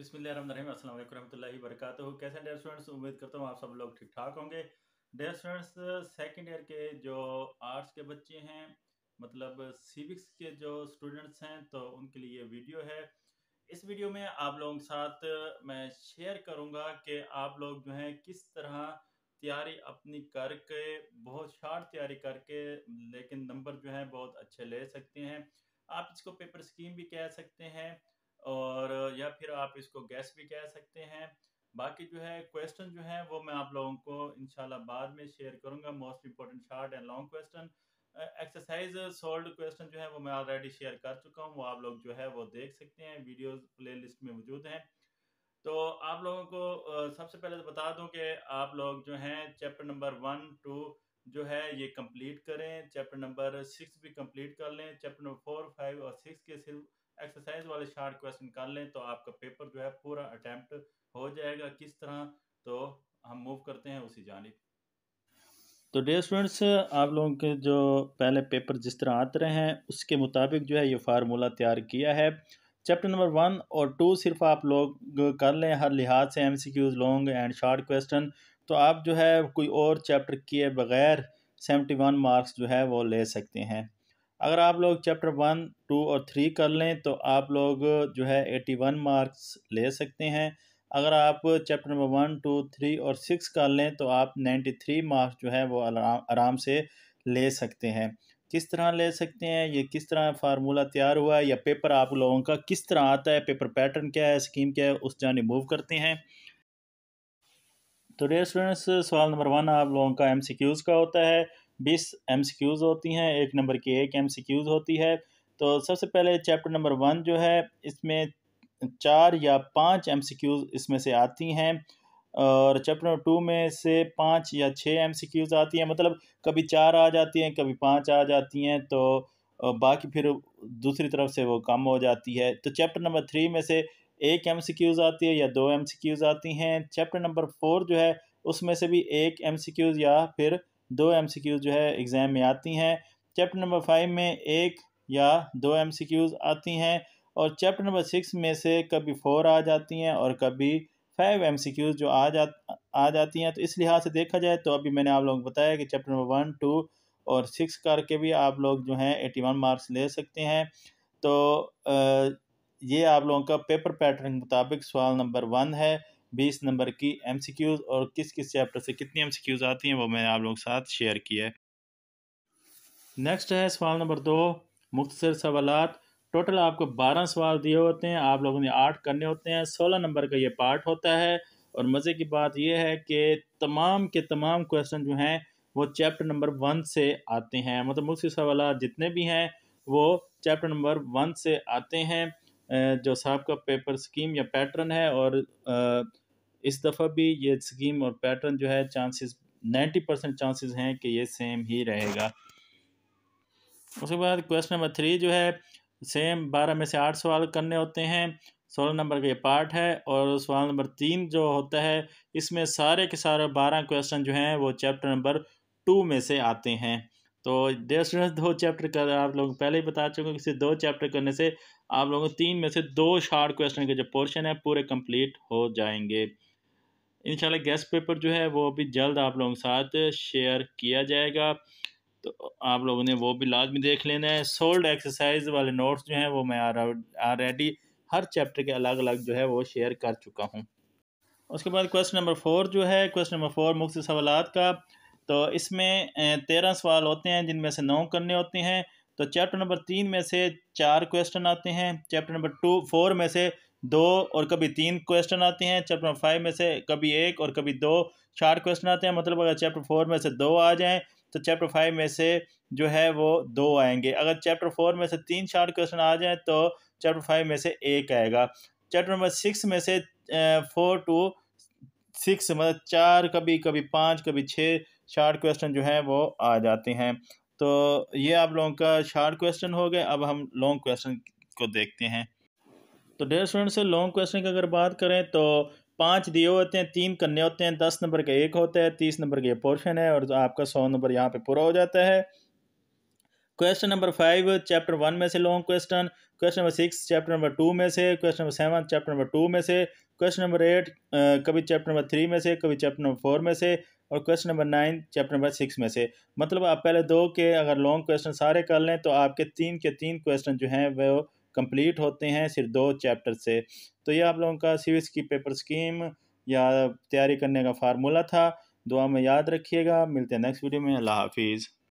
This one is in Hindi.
बिसमीम असल वरहमल वरक कैसे डेयर स्टूडेंट्स उम्मीद करता हूँ आप सब लोग ठीक ठाक होंगे डेयर स्टूडेंट्स सेकेंड ईयर के जो आर्ट्स के बच्चे हैं मतलब सिविक्स के जो स्टूडेंट्स हैं तो उनके लिए ये वीडियो है इस वीडियो में आप लोगों के साथ मैं शेयर करूँगा कि आप लोग जो हैं किस तरह तैयारी अपनी करके बहुत शार्ट तैयारी करके लेकिन नंबर जो है बहुत अच्छे ले सकते हैं आप इसको पेपर स्कीम भी कह सकते हैं और या फिर आप इसको गैस भी कह सकते हैं बाकी जो है क्वेश्चन जो है वो मैं आप लोगों को इनशाला बाद में शेयर करूंगा most important short and long question exercise solved question जो है वो मैं ऑलरेडी शेयर कर चुका हूँ वो आप लोग जो है वो देख सकते हैं वीडियोस प्लेलिस्ट में मौजूद हैं तो आप लोगों को सबसे पहले तो बता दूं कि आप लोग जो हैं चैप्टर नंबर वन टू जो है ये कंप्लीट करें चैप्टर नंबर सिक्स भी कंप्लीट कर लें चैप्टर नंबर फोर फाइव और सिक्स के सिर्फ एक्सरसाइज वाले शार्ट क्वेश्चन कर लें तो आपका पेपर जो है पूरा अटैम्प्ट हो जाएगा किस तरह तो हम मूव करते हैं उसी जानब तो डे स्टूडेंट्स आप लोगों के जो पहले पेपर जिस तरह आते रहे हैं उसके मुताबिक जो है ये फार्मूला तैयार किया है चैप्टर नंबर वन और टू सिर्फ आप लोग कर लें हर लिहाज से M C Qs long and short question तो आप जो है कोई और चैप्टर किए बगैर सेवेंटी वन मार्क्स जो है वो ले सकते हैं अगर आप लोग चैप्टर वन टू और थ्री कर लें तो आप लोग जो है एटी वन मार्क्स ले सकते हैं अगर आप chapter number one two three और सिक्स कर लें तो आप नाइन्टी थ्री मार्क्स जो है वो आराम आराम से ले सकते हैं किस तरह ले सकते हैं ये किस तरह फार्मूला तैयार हुआ है या पेपर आप लोगों का किस तरह आता है पेपर पैटर्न क्या है स्कीम क्या है उस जाने मूव करते हैं तो डेयर स्टूडेंट्स सवाल नंबर वन आप लोगों का एम सी क्यूज़ का होता है बीस एम होती हैं एक नंबर की एक एम होती है तो सबसे पहले चैप्टर नंबर वन जो है इसमें चार या पाँच एम इसमें से आती हैं और चैप्टर नंबर टू में से पाँच या छः एम आती हैं मतलब कभी चार आ जाती हैं कभी पाँच आ जाती हैं तो बाकी फिर दूसरी तरफ से वो कम हो जाती है तो चैप्टर नंबर थ्री में से एक एम आती है या दो एम आती हैं चैप्टर नंबर फोर जो है उसमें से भी एक एम या फिर दो एम जो है एग्ज़ाम में आती हैं चैप्टर नंबर फाइव में एक या दो एम आती हैं और चैप्टर नंबर सिक्स में से कभी फोर आ जाती हैं और कभी फाइव एम जो आ जा आ जाती हैं तो इस लिहाज से देखा जाए तो अभी मैंने आप लोगों को बताया कि चैप्टर नंबर वन टू और सिक्स करके भी आप लोग जो हैं एटी वन मार्क्स ले सकते हैं तो ये आप लोगों का पेपर पैटर्न के मुताबिक सवाल नंबर वन है बीस नंबर की एम और किस किस चैप्टर से कितनी एम आती हैं वो मैंने आप लोगों के साथ शेयर किया है नेक्स्ट है सवाल नंबर दो मुख्तर सवाल टोटल आपको बारह सवाल दिए होते हैं आप लोगों ने आठ करने होते हैं सोलह नंबर का ये पार्ट होता है और मज़े की बात यह है कि तमाम के तमाम क्वेश्चन जो हैं वो चैप्टर नंबर वन से आते हैं मतलब मुख्य सवाल जितने भी हैं वो चैप्टर नंबर वन से आते हैं जो साहब का पेपर स्कीम या पैटर्न है और इस दफ़ा भी ये स्कीम और पैटर्न जो है चांसेस नाइन्टी परसेंट चांसेस हैं कि ये सेम ही रहेगा उसके बाद क्वेश्चन नंबर थ्री जो है सेम बारह में से आठ सवाल करने होते हैं सोलह नंबर का ये पार्ट है और सवाल नंबर तीन जो होता है इसमें सारे के सारे बारह क्वेश्चन जो हैं वो चैप्टर नंबर टू में से आते हैं तो डेढ़ स्टूडेंट्स दो चैप्टर कर आप लोग पहले ही बता चुके हैं कि दो चैप्टर करने से आप लोगों तीन में से दो शार्ट क्वेश्चन के जो पोर्शन है पूरे कंप्लीट हो जाएंगे इन गेस्ट पेपर जो है वो भी जल्द आप लोगों के साथ शेयर किया जाएगा तो आप लोगों ने वो भी लाजमी देख लेना है सोल्ड एक्सरसाइज वाले नोट्स जो हैं वो मैं ऑलरेडी हर चैप्टर के अलग अलग जो है वो शेयर कर चुका हूँ उसके बाद क्वेश्चन नंबर फोर जो है क्वेश्चन नंबर फोर मुख्त सवाल का तो इसमें तेरह सवाल होते हैं जिनमें से नौ करने होते हैं तो चैप्टर नंबर तीन में से चार क्वेश्चन आते हैं चैप्टर नंबर टू फोर में से दो और कभी तीन क्वेश्चन आते हैं चैप्टर नंबर फाइव में से कभी एक और कभी दो चार क्वेश्चन आते हैं मतलब अगर चैप्टर फोर में से दो आ जाएं तो चैप्टर फाइव में से जो है वो दो आएंगे अगर चैप्टर फोर में से तीन चार क्वेश्चन आ जाएं तो चैप्टर फाइव में से एक आएगा चैप्टर नंबर सिक्स में से फोर टू सिक्स मतलब चार कभी कभी पाँच कभी छः शार्ट क्वेश्चन जो हैं वो आ जाते हैं तो ये आप लोगों का शार्ट क्वेश्चन हो गए अब हम लॉन्ग क्वेश्चन को देखते हैं तो डेयर स्टूडेंट्स से लॉन्ग क्वेश्चन की अगर बात करें तो पांच दिए होते हैं तीन कन्ने होते हैं दस नंबर का एक होता है तीस नंबर का पोर्शन है और आपका सौ नंबर यहाँ पे पूरा हो जाता है question number five chapter one में से long question question number six chapter number two में से question number seven chapter number two में से क्वेश्चन नंबर एट कभी चैप्टर नंबर थ्री में से कभी चैप्टर नंबर फोर में से और question number nine chapter number six में से मतलब आप पहले दो के अगर लॉन्ग क्वेश्चन सारे कर लें तो आपके तीन के तीन क्वेश्चन जो हैं वो कंप्लीट होते हैं सिर्फ दो चैप्टर से तो ये आप लोगों का सिविक्स की पेपर स्कीम या तैयारी करने का फार्मूला था दुआ में याद रखिएगा मिलते हैं नेक्स्ट वीडियो में अल्लाह हाफिज़